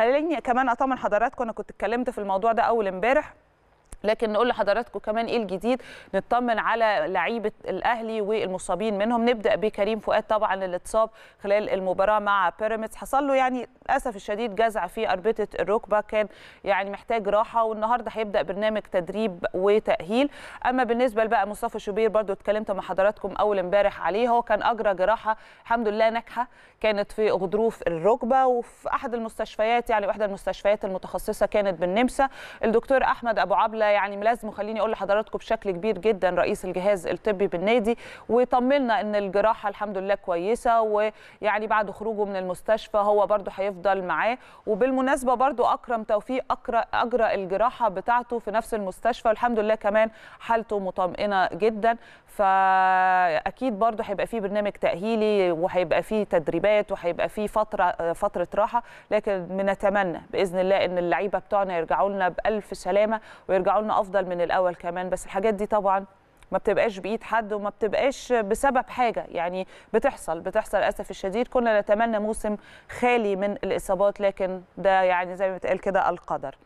خليني كمان اطمن حضراتكم انا كنت اتكلمت في الموضوع ده اول امبارح لكن نقول لحضراتكم كمان ايه الجديد نطمن على لعيبه الاهلي والمصابين منهم نبدا بكريم فؤاد طبعا اللي اتصاب خلال المباراه مع بيراميدز حصل له يعني للاسف الشديد جزع في اربطه الركبه كان يعني محتاج راحه والنهارده هيبدا برنامج تدريب وتاهيل اما بالنسبه لبقى مصطفى شوبير برضو اتكلمت مع حضراتكم اول امبارح عليه هو كان اجرى جراحه الحمد لله ناجحه كانت في غضروف الركبه وفي احد المستشفيات يعني واحده المستشفيات المتخصصه كانت بالنمسا الدكتور احمد ابو عبله يعني ملازمه خليني اقول لحضراتكم بشكل كبير جدا رئيس الجهاز الطبي بالنادي وطمنا ان الجراحه الحمد لله كويسه ويعني بعد خروجه من المستشفى هو برده هيفضل معاه وبالمناسبه برده اكرم توفيق اجرى الجراحه بتاعته في نفس المستشفى والحمد لله كمان حالته مطمئنه جدا فاكيد برده هيبقى فيه برنامج تاهيلي وهيبقى فيه تدريبات وهيبقى فيه فتره فتره راحه لكن بنتمنى باذن الله ان اللعيبه بتوعنا يرجعوا لنا بالف سلامه ويرجعوا قلنا افضل من الاول كمان بس الحاجات دي طبعا ما بتبقاش بايد حد وما بتبقاش بسبب حاجه يعني بتحصل بتحصل للاسف الشديد كنا نتمنى موسم خالي من الاصابات لكن ده يعني زي ما بيتقال كده القدر